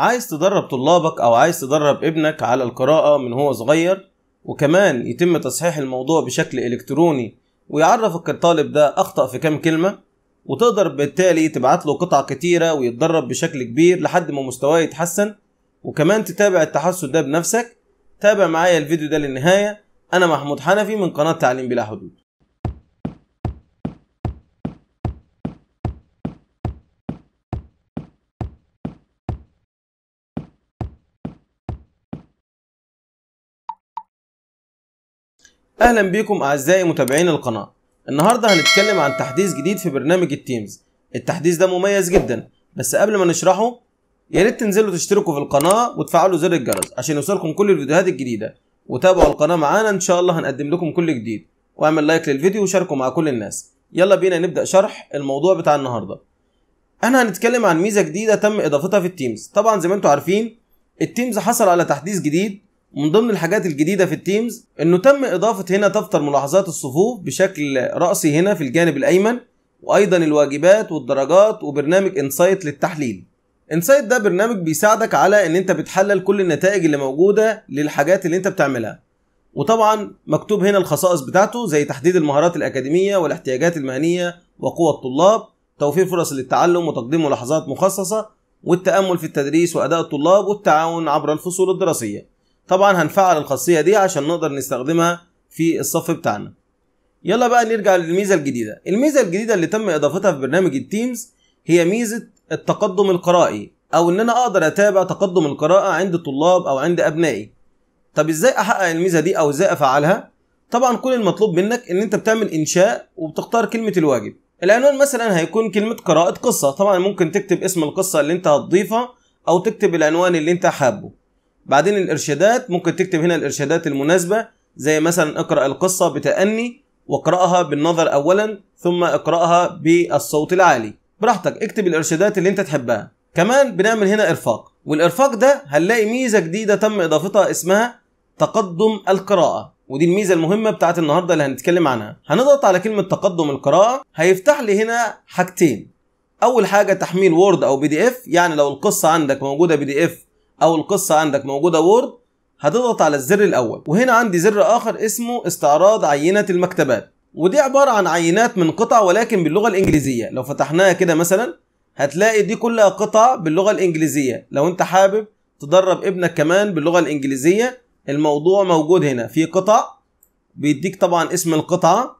عايز تدرب طلابك او عايز تدرب ابنك على القراءة من هو صغير وكمان يتم تصحيح الموضوع بشكل الكتروني ويعرفك الطالب ده اخطأ في كام كلمة وتقدر بالتالي تبعت له قطع كتيرة ويتدرب بشكل كبير لحد ما مستواه يتحسن وكمان تتابع التحسن ده بنفسك تابع معايا الفيديو ده للنهاية أنا محمود حنفي من قناة تعليم بلا حدود اهلا بيكم اعزائي متابعين القناه النهارده هنتكلم عن تحديث جديد في برنامج التيمز التحديث ده مميز جدا بس قبل ما نشرحه يا ريت تنزلوا تشتركوا في القناه وتفعلوا زر الجرس عشان يوصلكم كل الفيديوهات الجديده وتابعوا القناه معانا ان شاء الله هنقدم لكم كل جديد واعمل لايك للفيديو وشاركه مع كل الناس يلا بينا نبدا شرح الموضوع بتاع النهارده انا هنتكلم عن ميزه جديده تم اضافتها في التيمز طبعا زي ما انتم عارفين التيمز حصل على تحديث جديد ومن ضمن الحاجات الجديده في التيمز انه تم اضافه هنا دفتر ملاحظات الصفوف بشكل راسي هنا في الجانب الايمن وايضا الواجبات والدرجات وبرنامج انسايت للتحليل انسايت ده برنامج بيساعدك على ان انت بتحلل كل النتائج اللي موجوده للحاجات اللي انت بتعملها وطبعا مكتوب هنا الخصائص بتاعته زي تحديد المهارات الاكاديميه والاحتياجات المهنيه وقوى الطلاب توفير فرص للتعلم وتقديم ملاحظات مخصصه والتامل في التدريس واداء الطلاب والتعاون عبر الفصول الدراسيه طبعا هنفعل الخاصية دي عشان نقدر نستخدمها في الصف بتاعنا يلا بقى نرجع للميزة الجديدة الميزة الجديدة اللي تم اضافتها في برنامج التيمز هي ميزة التقدم القرائي او ان انا اقدر اتابع تقدم القراءة عند الطلاب او عند ابنائي طب ازاي احقق الميزة دي او ازاي افعلها طبعا كل المطلوب منك ان انت بتعمل انشاء وبتختار كلمة الواجب العنوان مثلا هيكون كلمة قراءة قصة طبعا ممكن تكتب اسم القصة اللي انت هتضيفها او تكتب العنوان اللي انت حابه بعدين الارشادات ممكن تكتب هنا الارشادات المناسبه زي مثلا اقرا القصه بتاني واقراها بالنظر اولا ثم اقراها بالصوت العالي براحتك اكتب الارشادات اللي انت تحبها كمان بنعمل هنا ارفاق والارفاق ده هنلاقي ميزه جديده تم اضافتها اسمها تقدم القراءه ودي الميزه المهمه بتاعت النهارده اللي هنتكلم عنها هنضغط على كلمه تقدم القراءه هيفتح لي هنا حاجتين اول حاجه تحميل وورد او بي دي اف يعني لو القصه عندك موجوده بي دي اف او القصه عندك موجوده وورد هتضغط على الزر الاول وهنا عندي زر اخر اسمه استعراض عينه المكتبات ودي عباره عن عينات من قطع ولكن باللغه الانجليزيه لو فتحناها كده مثلا هتلاقي دي كلها قطع باللغه الانجليزيه لو انت حابب تدرب ابنك كمان باللغه الانجليزيه الموضوع موجود هنا في قطع بيديك طبعا اسم القطعه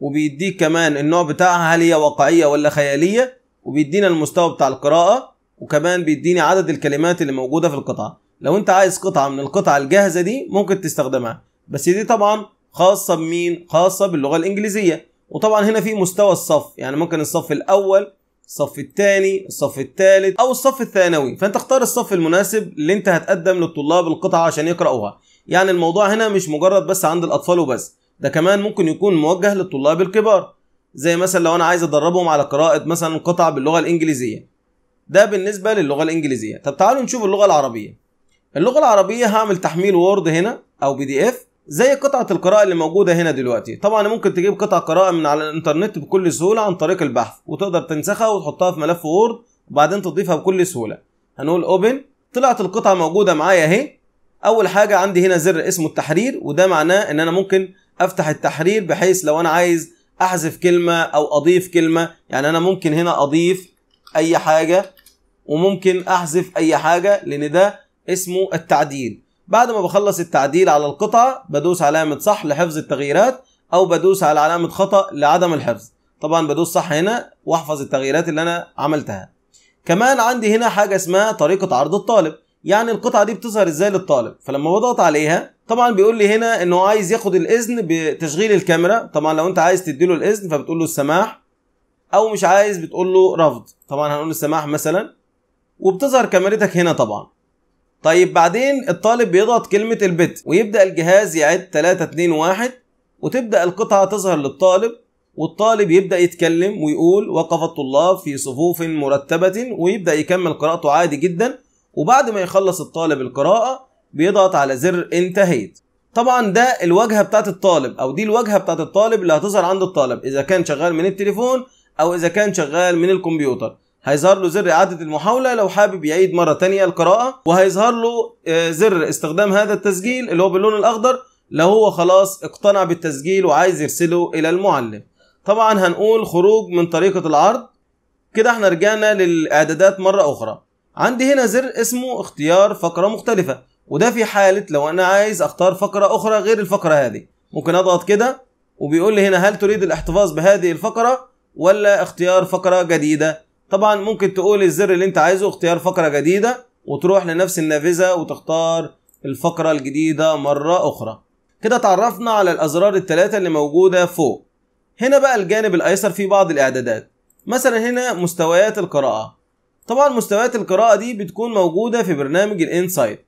وبيديك كمان النوع بتاعها هل هي واقعيه ولا خياليه وبيدينا المستوى بتاع القراءه وكمان بيديني عدد الكلمات اللي موجوده في القطعه لو انت عايز قطعه من القطع الجاهزه دي ممكن تستخدمها بس دي طبعا خاصه بمين خاصه باللغه الانجليزيه وطبعا هنا في مستوى الصف يعني ممكن الصف الاول الصف الثاني الصف الثالث او الصف الثانوي فانت اختار الصف المناسب اللي انت هتقدم للطلاب القطعه عشان يقراوها يعني الموضوع هنا مش مجرد بس عند الاطفال وبس ده كمان ممكن يكون موجه للطلاب الكبار زي مثلا لو انا عايز ادربهم على قراءه مثلا قطع باللغه الانجليزيه ده بالنسبه للغه الانجليزيه طب تعالوا نشوف اللغه العربيه اللغه العربيه هعمل تحميل وورد هنا او بي دي اف زي قطعه القراءه اللي موجوده هنا دلوقتي طبعا ممكن تجيب قطع قراءه من على الانترنت بكل سهوله عن طريق البحث وتقدر تنسخها وتحطها في ملف وورد وبعدين تضيفها بكل سهوله هنقول اوبن طلعت القطعه موجوده معايا اهي اول حاجه عندي هنا زر اسمه التحرير وده معناه ان انا ممكن افتح التحرير بحيث لو انا عايز احذف كلمه او اضيف كلمه يعني انا ممكن هنا اضيف اي حاجه وممكن احذف اي حاجه لان ده اسمه التعديل بعد ما بخلص التعديل على القطعه بدوس علامه صح لحفظ التغييرات او بدوس على علامه خطا لعدم الحفظ طبعا بدوس صح هنا واحفظ التغييرات اللي انا عملتها كمان عندي هنا حاجه اسمها طريقه عرض الطالب يعني القطعه دي بتظهر ازاي للطالب فلما بضغط عليها طبعا بيقول لي هنا انه عايز ياخد الاذن بتشغيل الكاميرا طبعا لو انت عايز تديله الاذن فبتقول له السماح او مش عايز بتقول له رفض طبعا هنقول السماح مثلا وبتظهر كاميرتك هنا طبعا طيب بعدين الطالب بيضغط كلمة البت ويبدأ الجهاز يعد 3 2 1 وتبدأ القطعة تظهر للطالب والطالب يبدأ يتكلم ويقول وقف الطلاب في صفوف مرتبة ويبدأ يكمل قراءته عادي جدا وبعد ما يخلص الطالب القراءة بيضغط على زر انتهيت طبعا ده الواجهة بتاعت الطالب أو دي الواجهة بتاعت الطالب اللي هتظهر عند الطالب إذا كان شغال من التليفون أو إذا كان شغال من الكمبيوتر هيظهر له زر إعادة المحاولة لو حابب يعيد مرة تانية القراءة وهيظهر له آه، زر استخدام هذا التسجيل اللي هو باللون الأخضر لو هو خلاص اقتنع بالتسجيل وعايز يرسله إلى المعلم طبعا هنقول خروج من طريقة العرض كده احنا رجعنا للإعدادات مرة أخرى عندي هنا زر اسمه اختيار فقرة مختلفة وده في حالة لو أنا عايز أختار فقرة أخرى غير الفقرة هذه ممكن أضغط كده وبيقول لي هنا هل تريد الاحتفاظ بهذه الفقرة ولا اختيار فقرة جديدة طبعا ممكن تقول الزر اللي انت عايزه اختيار فقره جديده وتروح لنفس النافذه وتختار الفقره الجديده مره اخرى كده اتعرفنا على الازرار الثلاثه اللي موجوده فوق هنا بقى الجانب الايسر فيه بعض الاعدادات مثلا هنا مستويات القراءه طبعا مستويات القراءه دي بتكون موجوده في برنامج الانسايت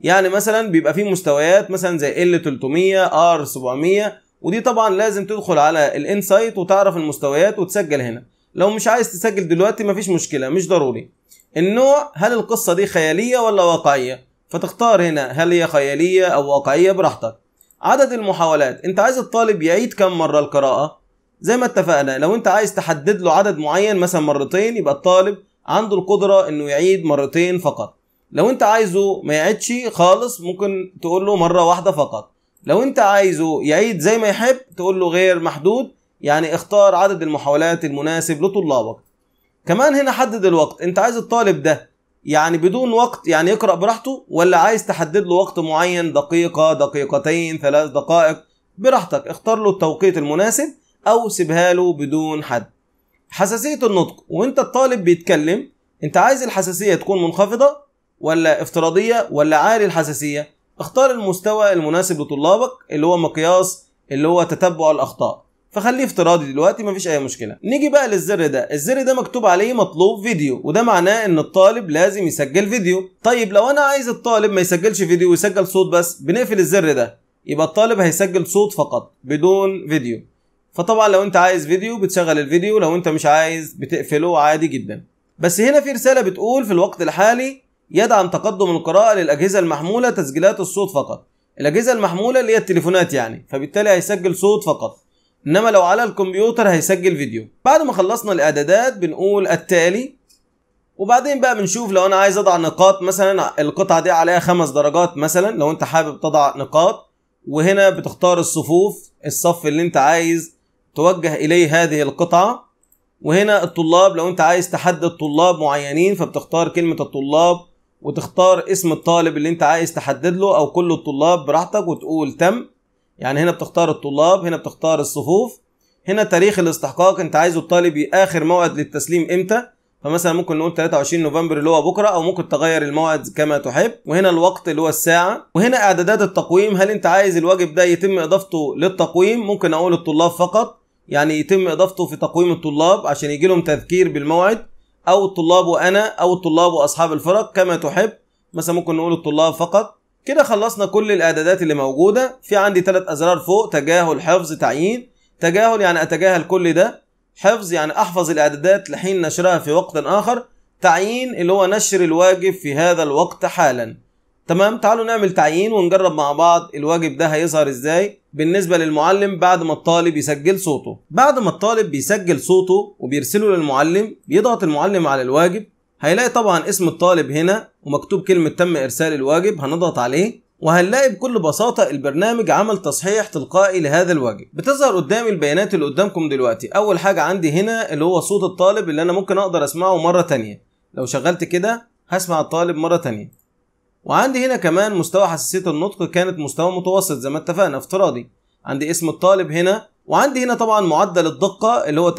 يعني مثلا بيبقى فيه مستويات مثلا زي ال 300 ار 700 ودي طبعا لازم تدخل على الانسايت وتعرف المستويات وتسجل هنا لو مش عايز تسجل دلوقتي مفيش مشكله مش ضروري النوع هل القصه دي خياليه ولا واقعيه فتختار هنا هل هي خياليه او واقعيه براحتك عدد المحاولات انت عايز الطالب يعيد كم مره القراءه زي ما اتفقنا لو انت عايز تحدد له عدد معين مثلا مرتين يبقى الطالب عنده القدره انه يعيد مرتين فقط لو انت عايزه ما يعيدش خالص ممكن تقول له مره واحده فقط لو انت عايزه يعيد زي ما يحب تقول له غير محدود يعني اختار عدد المحاولات المناسب لطلابك كمان هنا حدد الوقت انت عايز الطالب ده يعني بدون وقت يعني يقرأ براحته ولا عايز تحدد له وقت معين دقيقة دقيقتين ثلاث دقائق براحتك اختار له التوقيت المناسب او سيبها له بدون حد حساسية النطق وانت الطالب بيتكلم انت عايز الحساسية تكون منخفضة ولا افتراضية ولا عالي الحساسية اختار المستوى المناسب لطلابك اللي هو مقياس اللي هو تتبع الأخطاء فخليه افتراضي دلوقتي مفيش اي مشكله نيجي بقى للزر ده الزر ده مكتوب عليه مطلوب فيديو وده معناه ان الطالب لازم يسجل فيديو طيب لو انا عايز الطالب ما يسجلش فيديو ويسجل صوت بس بنقفل الزر ده يبقى الطالب هيسجل صوت فقط بدون فيديو فطبعا لو انت عايز فيديو بتشغل الفيديو لو انت مش عايز بتقفله عادي جدا بس هنا في رساله بتقول في الوقت الحالي يدعم تقدم القراءه للاجهزه المحموله تسجيلات الصوت فقط الاجهزه المحموله اللي هي التليفونات يعني فبالتالي هيسجل صوت فقط انما لو على الكمبيوتر هيسجل فيديو بعد ما خلصنا الاعدادات بنقول التالي وبعدين بقى بنشوف لو انا عايز اضع نقاط مثلا القطعه دي عليها خمس درجات مثلا لو انت حابب تضع نقاط وهنا بتختار الصفوف الصف اللي انت عايز توجه اليه هذه القطعه وهنا الطلاب لو انت عايز تحدد طلاب معينين فبتختار كلمه الطلاب وتختار اسم الطالب اللي انت عايز تحدد له او كل الطلاب براحتك وتقول تم يعني هنا بتختار الطلاب هنا بتختار الصفوف هنا تاريخ الاستحقاق انت عايزه الطالب اخر موعد للتسليم امتى فمثلا ممكن نقول 23 نوفمبر اللي هو بكره او ممكن تغير الموعد كما تحب وهنا الوقت اللي هو الساعه وهنا اعدادات التقويم هل انت عايز الواجب ده يتم اضافته للتقويم ممكن اقول الطلاب فقط يعني يتم اضافته في تقويم الطلاب عشان يجي لهم تذكير بالموعد او الطلاب وانا او الطلاب واصحاب الفرق كما تحب مثلا ممكن نقول الطلاب فقط كده خلصنا كل الاعدادات اللي موجوده في عندي ثلاث ازرار فوق تجاهل حفظ تعيين تجاهل يعني اتجاهل كل ده حفظ يعني احفظ الاعدادات لحين نشرها في وقت اخر تعيين اللي هو نشر الواجب في هذا الوقت حالا تمام تعالوا نعمل تعيين ونجرب مع بعض الواجب ده هيظهر ازاي بالنسبة للمعلم بعد ما الطالب يسجل صوته بعد ما الطالب بيسجل صوته وبيرسله للمعلم بيضغط المعلم على الواجب هيلاقي طبعا اسم الطالب هنا ومكتوب كلمة تم إرسال الواجب هنضغط عليه وهنلاقي بكل بساطة البرنامج عمل تصحيح تلقائي لهذا الواجب بتظهر قدامي البيانات اللي قدامكم دلوقتي أول حاجة عندي هنا اللي هو صوت الطالب اللي أنا ممكن أقدر أسمعه مرة تانية لو شغلت كده هسمع الطالب مرة تانية وعندي هنا كمان مستوى حساسية النطق كانت مستوى متوسط زي ما اتفقنا افتراضي عندي اسم الطالب هنا وعندي هنا طبعا معدل الدقة اللي هو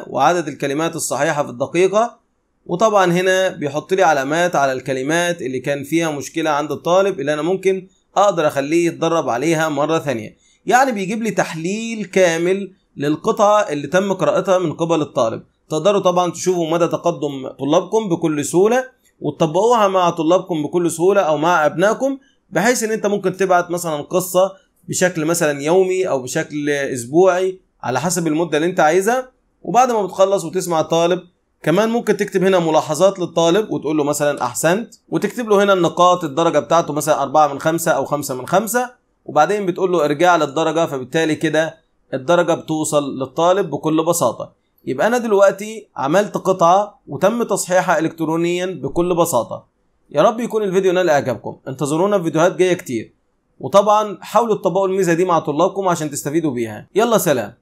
63% وعدد الكلمات الصحيحة في الدقيقة وطبعا هنا بيحط لي علامات على الكلمات اللي كان فيها مشكلة عند الطالب اللي أنا ممكن أقدر أخليه يتدرب عليها مرة ثانية يعني بيجيب لي تحليل كامل للقطعة اللي تم قراءتها من قبل الطالب تقدروا طبعا تشوفوا مدى تقدم طلابكم بكل سهولة وتطبقوها مع طلابكم بكل سهولة أو مع أبنائكم بحيث إن أنت ممكن تبعت مثلا قصة بشكل مثلا يومي أو بشكل أسبوعي على حسب المدة اللي أنت عايزها وبعد ما بتخلص وتسمع الطالب كمان ممكن تكتب هنا ملاحظات للطالب وتقول له مثلا احسنت وتكتب له هنا النقاط الدرجه بتاعته مثلا 4 من 5 او 5 من 5 وبعدين بتقول له ارجع للدرجه فبالتالي كده الدرجه بتوصل للطالب بكل بساطه يبقى انا دلوقتي عملت قطعه وتم تصحيحها الكترونيا بكل بساطه يا رب يكون الفيديو نال اعجابكم انتظرونا في فيديوهات جايه كتير وطبعا حاولوا تطبقوا الميزه دي مع طلابكم عشان تستفيدوا بيها يلا سلام